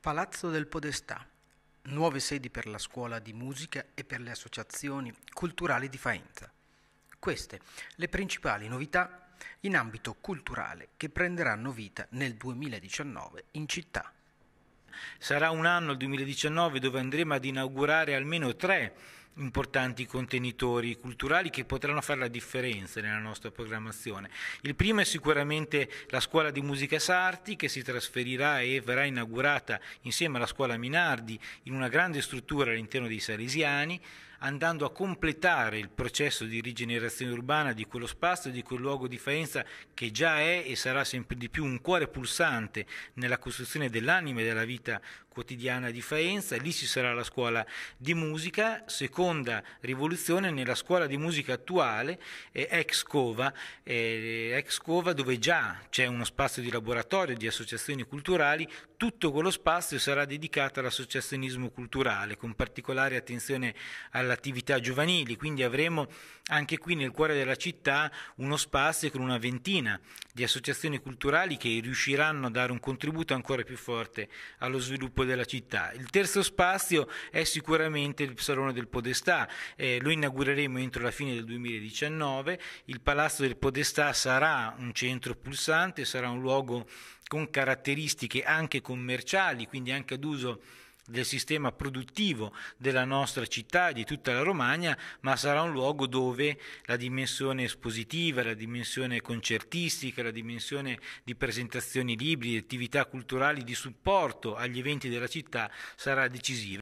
Palazzo del Podestà. Nuove sedi per la scuola di musica e per le associazioni culturali di Faenza. Queste le principali novità in ambito culturale che prenderanno vita nel 2019 in città. Sarà un anno, il 2019, dove andremo ad inaugurare almeno tre importanti contenitori culturali che potranno fare la differenza nella nostra programmazione. Il primo è sicuramente la scuola di musica sarti che si trasferirà e verrà inaugurata insieme alla scuola Minardi in una grande struttura all'interno dei Salesiani andando a completare il processo di rigenerazione urbana di quello spazio, di quel luogo di Faenza che già è e sarà sempre di più un cuore pulsante nella costruzione dell'anima e della vita quotidiana di Faenza. Lì ci sarà la scuola di musica, seconda rivoluzione nella scuola di musica attuale, eh, ex Cova, eh, ex Cova dove già c'è uno spazio di laboratorio, di associazioni culturali, tutto quello spazio sarà dedicato all'associazionismo culturale, con particolare attenzione alla all'attività giovanili, quindi avremo anche qui nel cuore della città uno spazio con una ventina di associazioni culturali che riusciranno a dare un contributo ancora più forte allo sviluppo della città. Il terzo spazio è sicuramente il Salone del Podestà, eh, lo inaugureremo entro la fine del 2019, il Palazzo del Podestà sarà un centro pulsante, sarà un luogo con caratteristiche anche commerciali, quindi anche ad uso del sistema produttivo della nostra città e di tutta la Romagna, ma sarà un luogo dove la dimensione espositiva, la dimensione concertistica, la dimensione di presentazioni libri, di attività culturali di supporto agli eventi della città sarà decisiva.